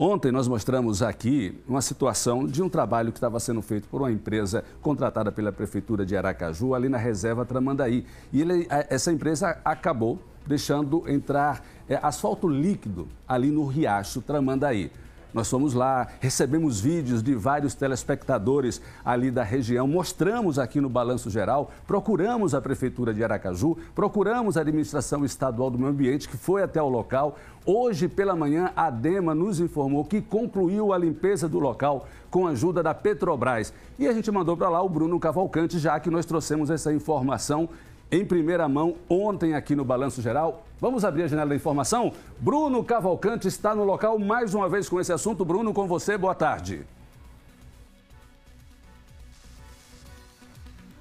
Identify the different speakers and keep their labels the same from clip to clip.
Speaker 1: Ontem nós mostramos aqui uma situação de um trabalho que estava sendo feito por uma empresa contratada pela Prefeitura de Aracaju, ali na reserva Tramandaí. E ele, essa empresa acabou deixando entrar é, asfalto líquido ali no riacho Tramandaí. Nós fomos lá, recebemos vídeos de vários telespectadores ali da região, mostramos aqui no Balanço Geral, procuramos a Prefeitura de Aracaju, procuramos a Administração Estadual do Meio Ambiente, que foi até o local. Hoje pela manhã, a DEMA nos informou que concluiu a limpeza do local com a ajuda da Petrobras. E a gente mandou para lá o Bruno Cavalcante, já que nós trouxemos essa informação em primeira mão ontem aqui no Balanço Geral. Vamos abrir a janela da informação? Bruno Cavalcante está no local mais uma vez com esse assunto. Bruno, com você, boa tarde.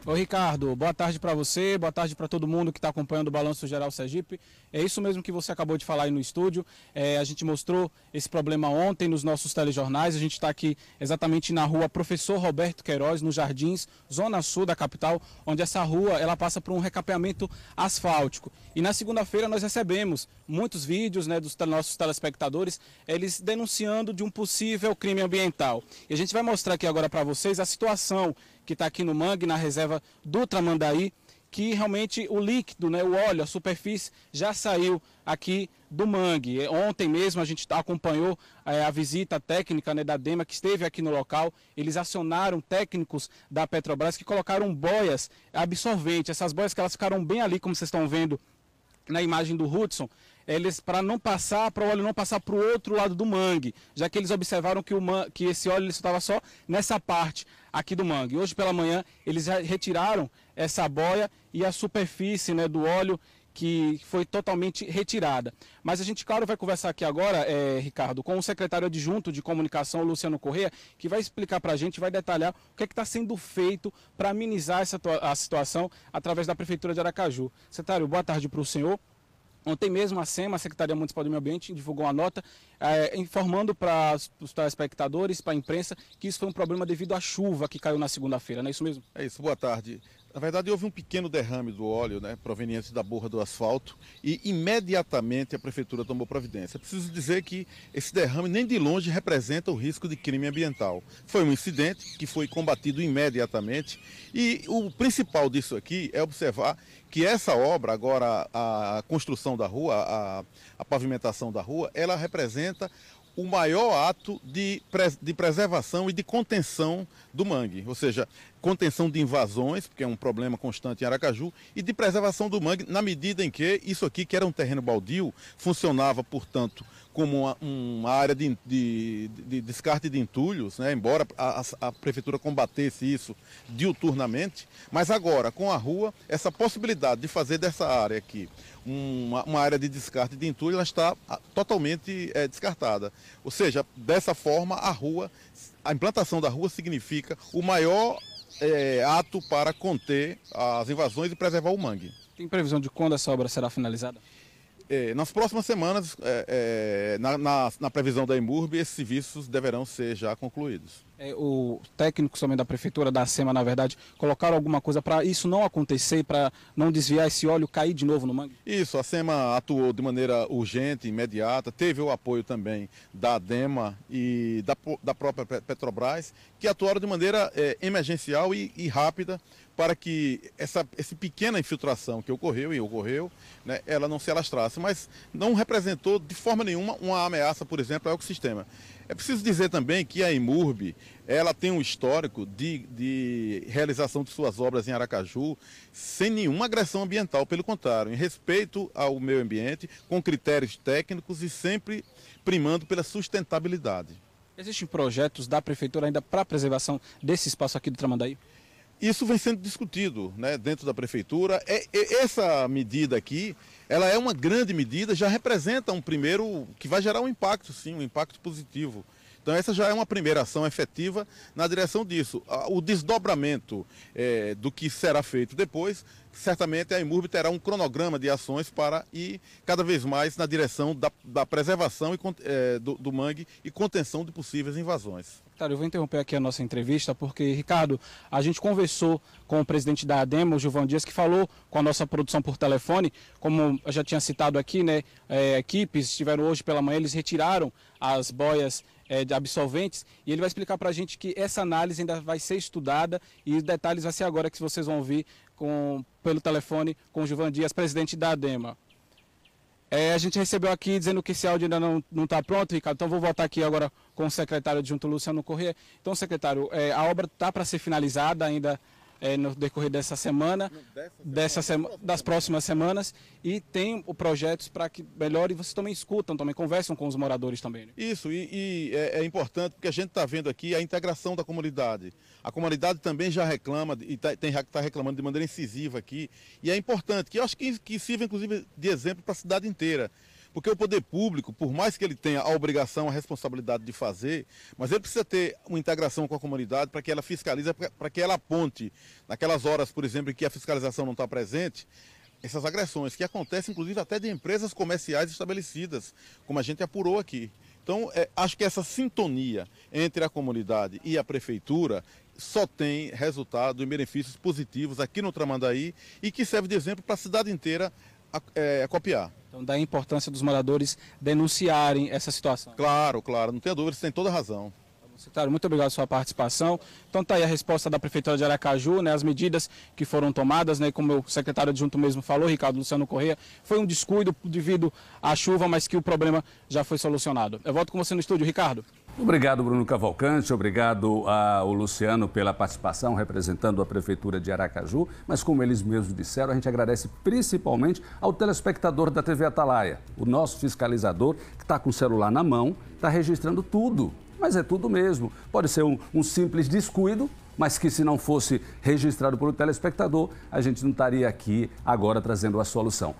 Speaker 2: Ô Ricardo, boa tarde para você, boa tarde para todo mundo que está acompanhando o Balanço Geral Sergipe. É isso mesmo que você acabou de falar aí no estúdio. É, a gente mostrou esse problema ontem nos nossos telejornais. A gente está aqui exatamente na rua Professor Roberto Queiroz, nos Jardins, zona sul da capital, onde essa rua ela passa por um recapeamento asfáltico. E na segunda-feira nós recebemos muitos vídeos né, dos nossos telespectadores, eles denunciando de um possível crime ambiental. E a gente vai mostrar aqui agora para vocês a situação que está aqui no mangue, na reserva do Tramandaí, que realmente o líquido, né, o óleo, a superfície já saiu aqui do mangue. É, ontem mesmo a gente acompanhou é, a visita técnica né, da DEMA que esteve aqui no local. Eles acionaram técnicos da Petrobras que colocaram boias absorventes. Essas boias que elas ficaram bem ali, como vocês estão vendo na imagem do Hudson, eles para não passar para o óleo não passar para o outro lado do mangue, já que eles observaram que, o man, que esse óleo estava só nessa parte aqui do mangue. Hoje pela manhã eles retiraram essa boia e a superfície né, do óleo que foi totalmente retirada. Mas a gente, claro, vai conversar aqui agora, é, Ricardo, com o secretário adjunto de comunicação, Luciano Correia, que vai explicar para a gente, vai detalhar o que é está sendo feito para amenizar essa a situação através da Prefeitura de Aracaju. Secretário, boa tarde para o senhor. Ontem mesmo a SEMA, a Secretaria Municipal do Meio Ambiente, divulgou uma nota é, informando para os telespectadores, para a imprensa, que isso foi um problema devido à chuva que caiu na segunda-feira, não
Speaker 3: é isso mesmo? É isso, boa tarde. Na verdade, houve um pequeno derrame do óleo, né, proveniente da borra do asfalto, e imediatamente a prefeitura tomou providência. É preciso dizer que esse derrame nem de longe representa o risco de crime ambiental. Foi um incidente que foi combatido imediatamente, e o principal disso aqui é observar que essa obra, agora a construção da rua, a, a pavimentação da rua, ela representa o maior ato de, de preservação e de contenção do mangue. Ou seja, contenção de invasões, porque é um problema constante em Aracaju, e de preservação do mangue, na medida em que isso aqui, que era um terreno baldio, funcionava, portanto, como uma, uma área de, de, de, descarte de entulhos, né? embora a, a, prefeitura combatesse isso diuturnamente, mas agora, com a rua, essa possibilidade de fazer dessa área aqui uma, uma área de descarte de entulho, ela está ah, totalmente é, descartada. Ou seja, dessa forma, a rua, a implantação da rua significa o maior é, ato para conter as invasões e preservar o mangue. Tem previsão de quando essa obra será finalizada? É, nas próximas semanas, é, é, na, na, na, previsão da Emurb, esses serviços deverão ser já concluídos.
Speaker 2: É, o técnico somente da prefeitura, da SEMA, na verdade, colocaram alguma coisa para isso não acontecer, para não desviar esse óleo cair de novo no mangue?
Speaker 3: Isso, a SEMA atuou de maneira urgente, imediata, teve o apoio também da Dema e da, da própria Petrobras, que atuaram de maneira emergencial e, e rápida para que essa, essa pequena infiltração que ocorreu e ocorreu, né, ela não se alastrasse, mas não representou de forma nenhuma uma ameaça, por exemplo, ao ecossistema. É preciso dizer também que a IMURB, ela tem um histórico de, de realização de suas obras em Aracaju sem nenhuma agressão ambiental, pelo contrário, em respeito ao meio ambiente, com critérios técnicos e sempre primando pela sustentabilidade. Existem projetos da prefeitura ainda para a preservação desse espaço aqui do Tramandaí? isso vem sendo discutido né, dentro da prefeitura. É, é, essa medida aqui, ela é uma grande medida, já representa um primeiro que vai gerar um impacto, sim, um impacto positivo então, essa já é uma primeira ação efetiva na direção disso. O desdobramento é, do que será feito depois, certamente a IMURB terá um cronograma de ações para ir cada vez mais na direção da, da preservação e, é, do, do mangue e contenção de possíveis invasões.
Speaker 2: eu vou interromper aqui a nossa entrevista, porque, Ricardo, a gente conversou com o presidente da ADEMA, o Gilvão Dias, que falou com a nossa produção por telefone, como eu já tinha citado aqui, né? É, equipes estiveram hoje pela manhã, eles retiraram as boias é, de absolventes, e ele vai explicar para a gente que essa análise ainda vai ser estudada e os detalhes vai ser agora que vocês vão ouvir com, pelo telefone com o Givan Dias, presidente da ADEMA. É, a gente recebeu aqui dizendo que esse áudio ainda não está pronto, Ricardo, então vou voltar aqui agora com o secretário adjunto Luciano Corrêa. Então, secretário, é, a obra está para ser finalizada ainda é, no decorrer dessa semana, dessa sema, das próximas semanas, e
Speaker 3: tem projetos para que melhore e vocês também escutam, também conversam com os moradores também. Né? Isso, e, e é, é, importante porque a gente está vendo aqui a integração da comunidade. A comunidade também já reclama e tá, está reclamando de maneira incisiva aqui, e é importante, que eu acho que, que sirva inclusive de exemplo para a cidade inteira. Porque o poder público, por mais que ele tenha a obrigação, a responsabilidade de fazer, mas ele precisa ter uma integração com a comunidade para que ela fiscalize, para que ela aponte, naquelas horas, por exemplo, em que a fiscalização não está presente, essas agressões, que acontecem inclusive até de empresas comerciais estabelecidas, como a gente apurou aqui. Então, é, acho que essa sintonia entre a comunidade e a prefeitura só tem resultado e benefícios positivos aqui no Tramandaí e que serve de exemplo para a cidade inteira a, é, a copiar. Então, da importância dos moradores denunciarem essa situação. Claro, claro, não
Speaker 2: tem dúvida, você tem toda a razão. Secretário, muito obrigado pela sua participação. Então está aí a resposta da Prefeitura de Aracaju, né, as medidas que foram tomadas, né, como o secretário adjunto mesmo falou, Ricardo Luciano Corrêa, foi um descuido devido à chuva, mas que o problema já foi solucionado. Eu volto com você no estúdio, Ricardo.
Speaker 1: Obrigado, Bruno Cavalcante. Obrigado ao Luciano pela participação representando a Prefeitura de Aracaju. Mas, como eles mesmos disseram, a gente agradece principalmente ao telespectador da TV Atalaia, o nosso fiscalizador, que está com o celular na mão, está registrando tudo. Mas é tudo mesmo. Pode ser um, um simples descuido, mas que se não fosse registrado pelo telespectador, a gente não estaria aqui agora trazendo a solução.